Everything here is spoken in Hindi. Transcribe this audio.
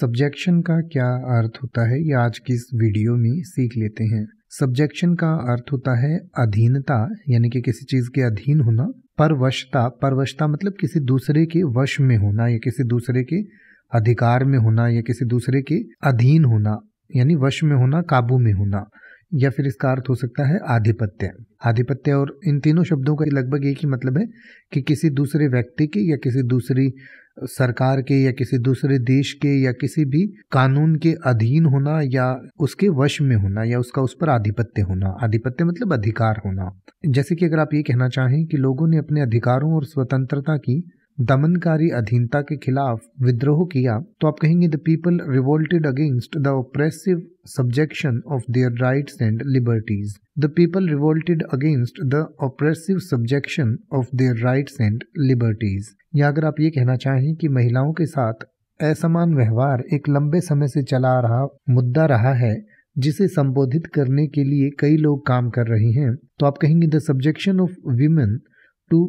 सब्जेक्शन का क्या अर्थ होता है ये आज की इस वीडियो में सीख लेते हैं सब्जेक्शन का अर्थ होता है अधीनता यानी कि किसी चीज के अधीन होना परवशता परवशता मतलब किसी दूसरे के वश में होना या किसी दूसरे के अधिकार में होना या किसी दूसरे के अधीन होना यानी वश में होना काबू में होना या फिर इसका अर्थ हो सकता है आधिपत्य आधिपत्य और इन तीनों शब्दों का लगभग एक ही मतलब है कि किसी दूसरे व्यक्ति के या किसी दूसरी सरकार के या किसी दूसरे देश के या किसी भी कानून के अधीन होना या उसके वश में होना या उसका उस पर आधिपत्य होना आधिपत्य मतलब अधिकार होना जैसे कि अगर आप ये कहना चाहें कि लोगों ने अपने अधिकारों और स्वतंत्रता की दमनकारी अधीनता के खिलाफ विद्रोह किया तो आप कहेंगे the people revolted against the oppressive subjection of their rights and liberties the people revolted against the oppressive subjection of their rights and liberties या अगर आप ये कहना चाहें कि महिलाओं के साथ असमान व्यवहार एक लंबे समय से चला रहा मुद्दा रहा है जिसे संबोधित करने के लिए कई लोग काम कर रहे हैं तो आप कहेंगे the subjection of women to